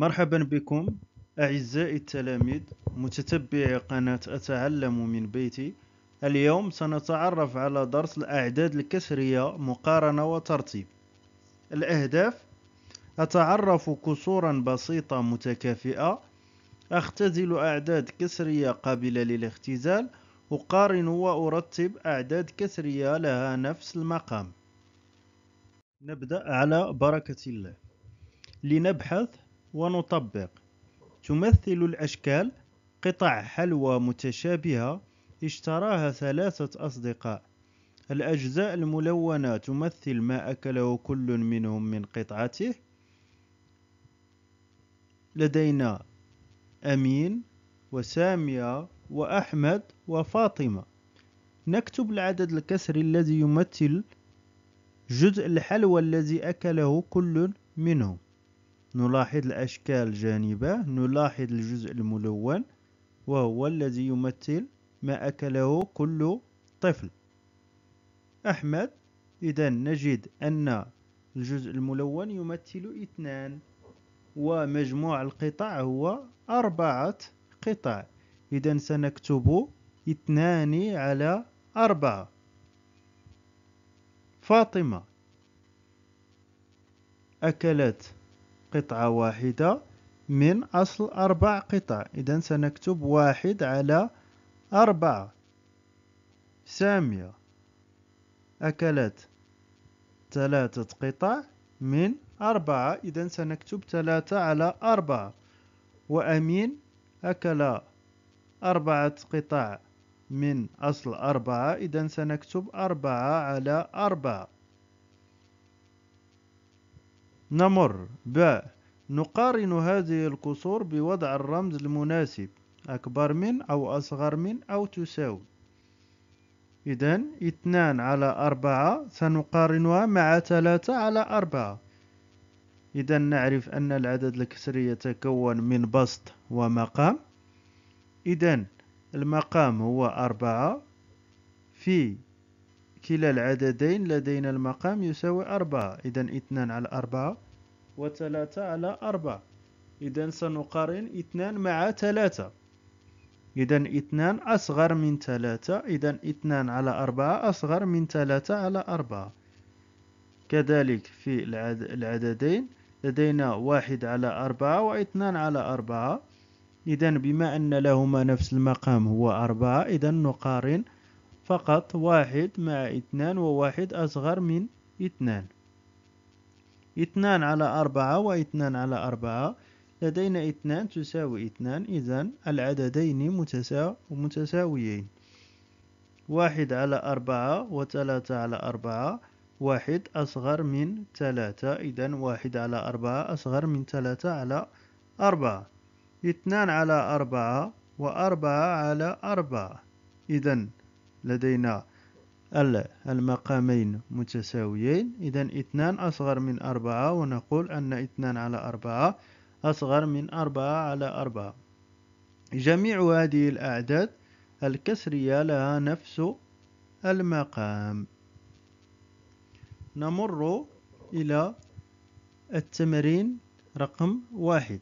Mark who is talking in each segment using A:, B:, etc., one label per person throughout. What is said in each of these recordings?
A: مرحبا بكم أعزائي التلاميذ متتبعي قناة أتعلم من بيتي اليوم سنتعرف على درس الأعداد الكسرية مقارنة وترتيب الأهداف أتعرف كسورا بسيطة متكافئة أختزل أعداد كسرية قابلة للاختزال أقارن وأرتب أعداد كسرية لها نفس المقام نبدأ على بركة الله لنبحث ونطبق تمثل الأشكال قطع حلوى متشابهة اشتراها ثلاثة أصدقاء الأجزاء الملونة تمثل ما أكله كل منهم من قطعته لدينا أمين وسامية وأحمد وفاطمة نكتب العدد الكسري الذي يمثل جزء الحلوى الذي أكله كل منهم نلاحظ الأشكال جانبه نلاحظ الجزء الملون وهو الذي يمثل ما أكله كل طفل أحمد إذا نجد أن الجزء الملون يمثل اثنان ومجموع القطع هو أربعة قطع إذا سنكتب اثنان على أربعة فاطمة أكلت قطعة واحدة من أصل أربع قطع إذا سنكتب واحد على أربعة سامية أكلت ثلاثة قطع من أربعة إذا سنكتب ثلاثة على أربعة وأمين أكل أربعة قطع من أصل أربعة إذا سنكتب أربعة على أربعة نمر ب نقارن هذه القصور بوضع الرمز المناسب أكبر من أو أصغر من أو تساوي إذا اثنان على أربعة سنقارنها مع ثلاثة على أربعة إذا نعرف أن العدد الكسري يتكون من بسط ومقام إذا المقام هو أربعة في كلا العددين لدينا المقام يساوي أربعة إذا اثنان على أربعة وثلاثة على أربعة إذا سنقارن اثنان مع ثلاثة إذا اثنان أصغر من ثلاثة إذا اثنان على أربعة أصغر من ثلاثة على أربعة كذلك في العد... العددين لدينا واحد على أربعة واثنان على أربعة إذا بما أن لهما نفس المقام هو أربعة إذا نقارن فقط واحد مع اثنان وواحد أصغر من اثنان اثنان على أربعة واثنان على أربعة لدينا اثنان تساوي اثنان إذا العددين متساو متساويين واحد على أربعة وثلاثة على أربعة واحد أصغر من ثلاثة إذا واحد على أربعة أصغر من ثلاثة على أربعة اثنان على أربعة وأربعة على أربعة إذا لدينا المقامين متساويين إذا اثنان أصغر من أربعة ونقول أن اثنان على أربعة أصغر من أربعة على أربعة جميع هذه الأعداد الكسرية لها نفس المقام نمر إلى التمرين رقم واحد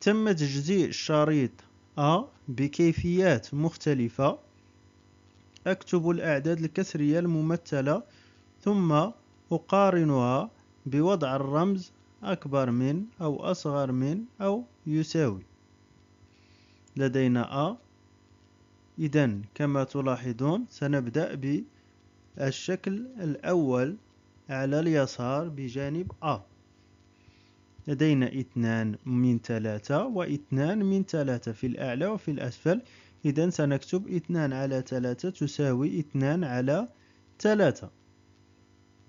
A: تم تجزيء شريط A بكيفيات مختلفة أكتب الأعداد الكسرية الممثلة ثم أقارنها بوضع الرمز أكبر من أو أصغر من أو يساوي لدينا أ إذا كما تلاحظون سنبدأ بالشكل الأول على اليسار بجانب أ لدينا اثنان من ثلاثة واثنان من ثلاثة في الأعلى وفي الأسفل إذا سنكتب اثنان على ثلاثة تساوي اثنان على ثلاثة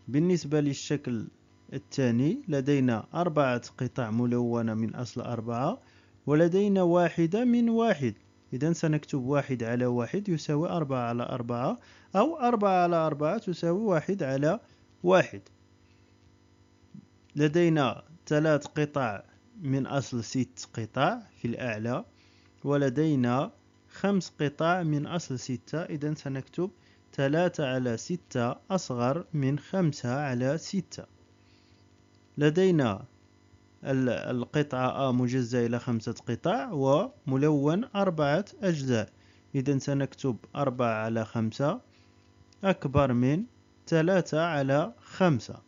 A: بالنسبة للشكل الثاني لدينا أربعة قطع ملونة من أصل أربعة ولدينا واحدة من واحد إذا سنكتب واحد على واحد يساوي أربعة على أربعة أو أربعة على أربعة تساوي واحد على واحد لدينا ثلاث قطع من أصل ست قطع في الأعلى ولدينا خمس قطع من أصل ستة إذا سنكتب ثلاثة على ستة أصغر من خمسة على ستة لدينا القطعة A مجزأة إلى خمسة قطع وملون أربعة أجزاء إذا سنكتب أربعة على خمسة أكبر من ثلاثة على خمسة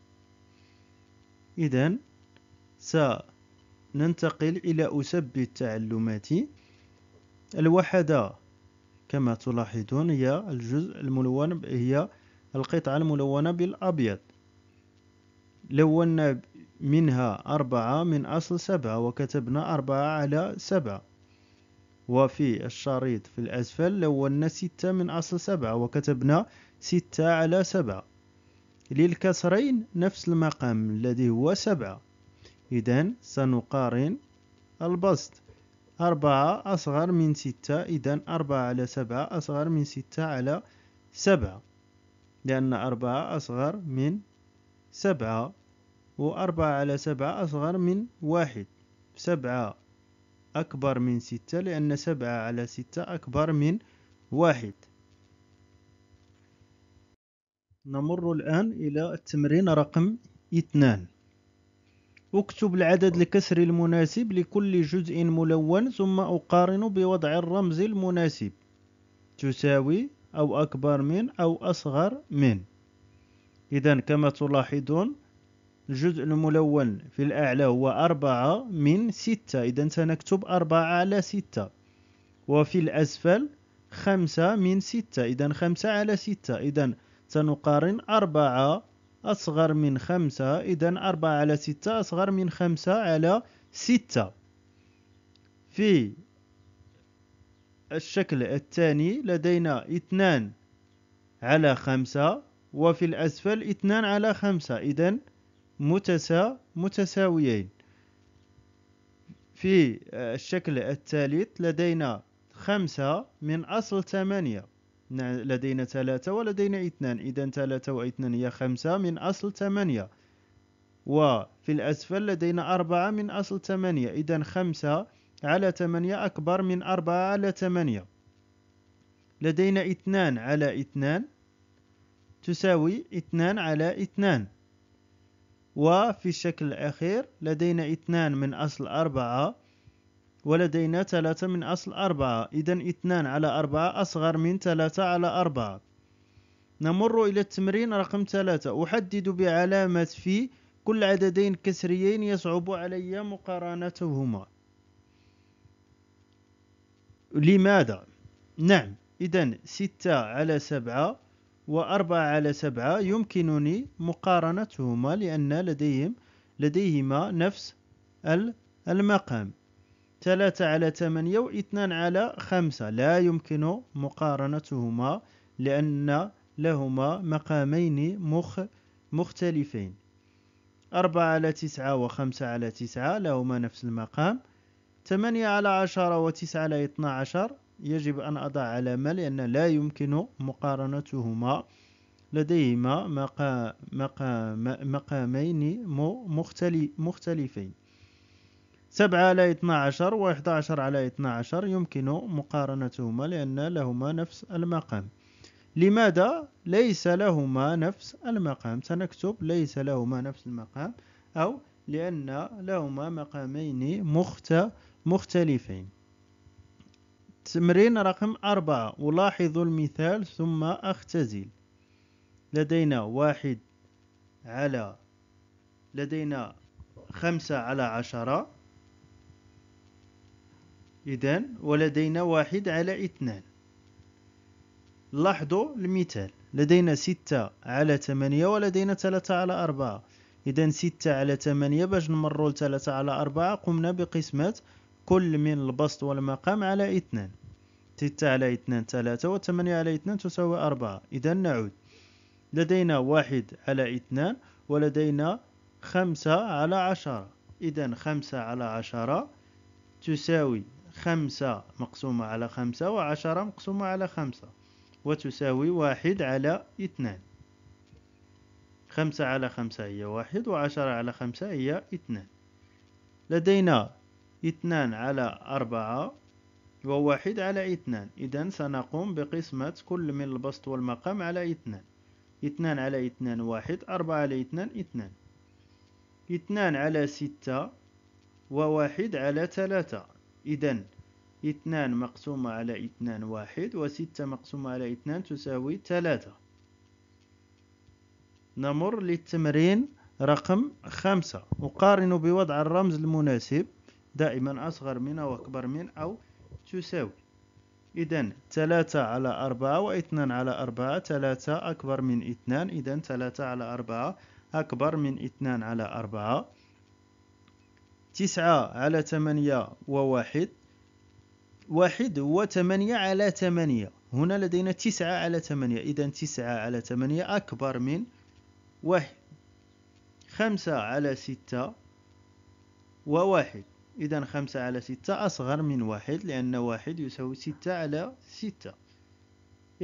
A: إذا سننتقل إلى أسبب التعلمات الوحدة كما تلاحظون هي الجزء الملون هي القطعة الملونة بالأبيض لونا منها أربعة من أصل سبعة وكتبنا أربعة على سبعة وفي الشريط في الأسفل لونا ستة من أصل سبعة وكتبنا ستة على سبعة للكسرين نفس المقام الذي هو سبعة إذا سنقارن البسط أربعة أصغر من ستة إذا أربعة على سبعة أصغر من ستة على سبعة لأن أربعة أصغر من سبعة وأربعة على سبعة أصغر من واحد سبعة أكبر من ستة لأن سبعة على ستة أكبر من واحد نمر الآن إلى التمرين رقم اثنان أكتب العدد الكسري المناسب لكل جزء ملون ثم أقارن بوضع الرمز المناسب تساوي أو أكبر من أو أصغر من إذا كما تلاحظون الجزء الملون في الأعلى هو أربعة من ستة إذا سنكتب أربعة على ستة وفي الأسفل خمسة من ستة إذا خمسة على ستة إذا سنقارن أربعة أصغر من خمسة إذا أربعة على ستة أصغر من خمسة على ستة في الشكل الثاني لدينا اثنان على خمسة وفي الأسفل اثنان على خمسة إذا متسا متساويين في الشكل الثالث لدينا خمسة من أصل ثمانية لدينا ثلاثة ولدينا اثنان إذا ثلاثة واثنان هي خمسة من أصل ثمانية وفي الأسفل لدينا أربعة من أصل ثمانية إذا خمسة على ثمانية أكبر من أربعة على ثمانية لدينا اثنان على اثنان تساوي اثنان على اثنان وفي الشكل الأخير لدينا اثنان من أصل أربعة ولدينا ثلاثة من أصل أربعة إذا اثنان على أربعة أصغر من ثلاثة على أربعة نمر إلى التمرين رقم ثلاثة أحدد بعلامة في كل عددين كسريين يصعب علي مقارنتهما لماذا؟ نعم إذا ستة على سبعة وأربعة على سبعة يمكنني مقارنتهما لأن لديهم لديهما نفس المقام 3 على 8 و 2 على 5 لا يمكن مقارنتهما لأن لهما مقامين مخ مختلفين 4 على 9 و 5 على 9 لهما نفس المقام 8 على 10 و 9 على 12 يجب أن أضع علامة لأن لا يمكن مقارنتهما لديهما مقام مقامين مختلفين سبعة على 12 و 11 على 12 يمكن مقارنتهما لأن لهما نفس المقام لماذا ليس لهما نفس المقام سنكتب ليس لهما نفس المقام أو لأن لهما مقامين مخت مختلفين تمرين رقم أربعة ألاحظ المثال ثم أختزل لدينا واحد على لدينا خمسة على عشرة إذا ولدينا واحد على اثنان لاحظوا المثال لدينا ستة على ثمانية ولدينا ثلاثة على أربعة إذا ستة على ثمانية باش نمرو لثلاثة على أربعة قمنا بقسمة كل من البسط والمقام على اثنان ستة على اثنان ثلاثة وثمانية على اثنان تساوي أربعة إذا نعود لدينا واحد على اثنان ولدينا خمسة على عشرة إذا خمسة على عشرة تساوي خمسة مقسومة على خمسة وعشرة مقسومة على خمسة وتساوي واحد على اثنان خمسة على خمسة هي واحد وعشرة على خمسة هي اثنان لدينا اثنان على أربعة وواحد على اثنان إذا سنقوم بقسمة كل من البسط والمقام على اثنان اثنان على اثنان واحد أربعة على اثنان اثنان اثنان على ستة وواحد على ثلاثة إذا اثنان مقسومة على اثنان واحد وستة مقسومة على اثنان تساوي ثلاثة نمر للتمرين رقم خمسة أقارن بوضع الرمز المناسب دائما أصغر من أو أكبر من أو تساوي إذا ثلاثة على أربعة واثنان على أربعة ثلاثة أكبر من اثنان إذا ثلاثة على أربعة أكبر من اثنان على أربعة تسعة على ثمانية وواحد واحد هو ثمانية على ثمانية هنا لدينا تسعة على ثمانية إذا تسعة على ثمانية أكبر من واحد خمسة على ستة وواحد إذا خمسة على ستة أصغر من واحد لأن واحد يساوي ستة على ستة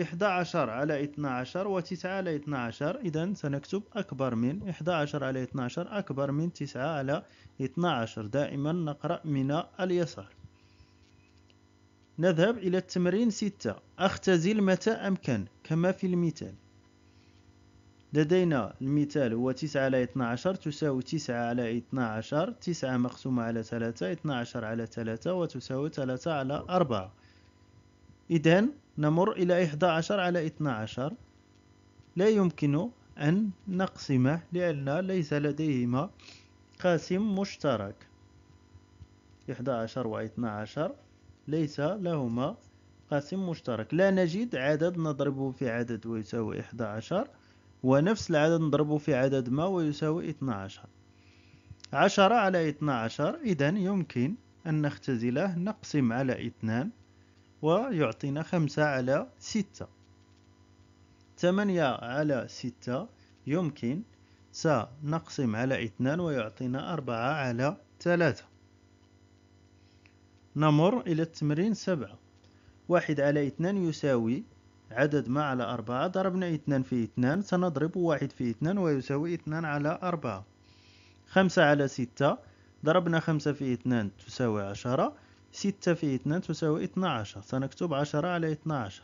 A: 11 على 12 و 9 على 12 إذا سنكتب أكبر من 11 على 12 أكبر من 9 على 12 دائما نقرأ من اليسار نذهب إلى التمرين 6 أختزل متى أمكن كما في المثال لدينا المثال هو 9 على 12 تساوي 9 على 12 9 مقسومة على 3 12 على 3 وتساوي 3 على 4 إذن نمر إلى 11 على 12 لا يمكن أن نقسمه لأن ليس لديهما قاسم مشترك 11 و 12 ليس لهما قاسم مشترك لا نجد عدد نضربه في عدد ويساوي 11 ونفس العدد نضربه في عدد ما ويساوي 12 10 على 12 إذا يمكن أن نختزله نقسم على 2 ويعطينا خمسة على ستة ثمانية على ستة يمكن سنقسم على اثنان ويعطينا أربعة على ثلاثة نمر إلى التمرين سبعة واحد على اثنان يساوي عدد ما على أربعة ضربنا اثنان في اثنان سنضرب واحد في اثنان ويساوي اثنان على أربعة خمسة على ستة ضربنا خمسة في اثنان تساوي عشرة ستة في اثنان تساوي اثنا عشر سنكتب عشرة على اثنا عشر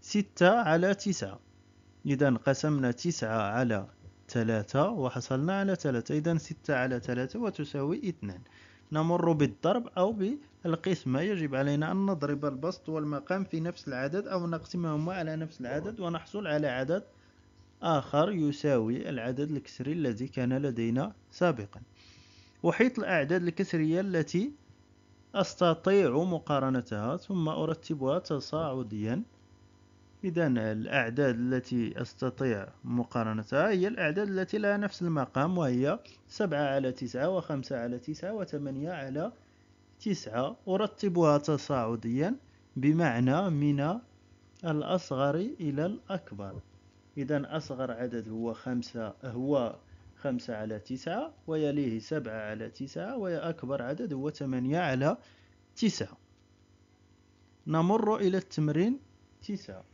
A: ستة على تسعة إذا قسمنا تسعة على ثلاثة وحصلنا على ثلاثة إذا ستة على ثلاثة وتساوي اثنان نمر بالضرب أو بالقسمة يجب علينا أن نضرب البسط والمقام في نفس العدد أو نقسمهما على نفس العدد ونحصل على عدد آخر يساوي العدد الكسري الذي كان لدينا سابقا وحيط الأعداد الكسرية التي أستطيع مقارنتها ثم أرتبها تصاعديا إذا الأعداد التي أستطيع مقارنتها هي الأعداد التي لها نفس المقام وهي سبعة على تسعة وخمسة على تسعة وثمانية على تسعة أرتبها تصاعديا بمعنى من الأصغر إلى الأكبر إذا أصغر عدد هو خمسة هو خمسة على تسعة ويليه سبعة على تسعة أكبر عدد هو ثمانية على تسعة نمر إلى التمرين تسعة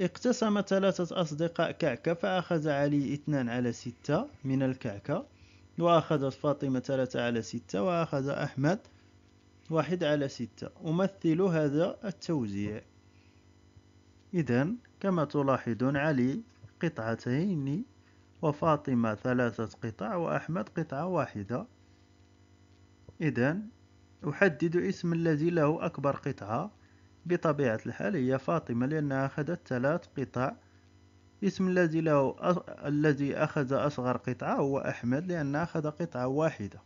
A: اقتسم ثلاثة أصدقاء كعكة فأخذ علي اثنان على ستة من الكعكة وأخذت فاطمة ثلاثة على ستة وأخذ أحمد واحد على ستة أمثل هذا التوزيع إذا كما تلاحظون علي قطعتين وفاطمة ثلاثة قطع وأحمد قطعة واحدة إذا أحدد اسم الذي له أكبر قطعة بطبيعة الحال هي فاطمة لأنها أخذت ثلاث قطع اسم الذي له أ... الذي أخذ أصغر قطعة هو أحمد لأنه أخذ قطعة واحدة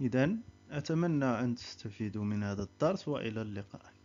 A: إذا أتمنى أن تستفيدوا من هذا الدرس وإلى اللقاء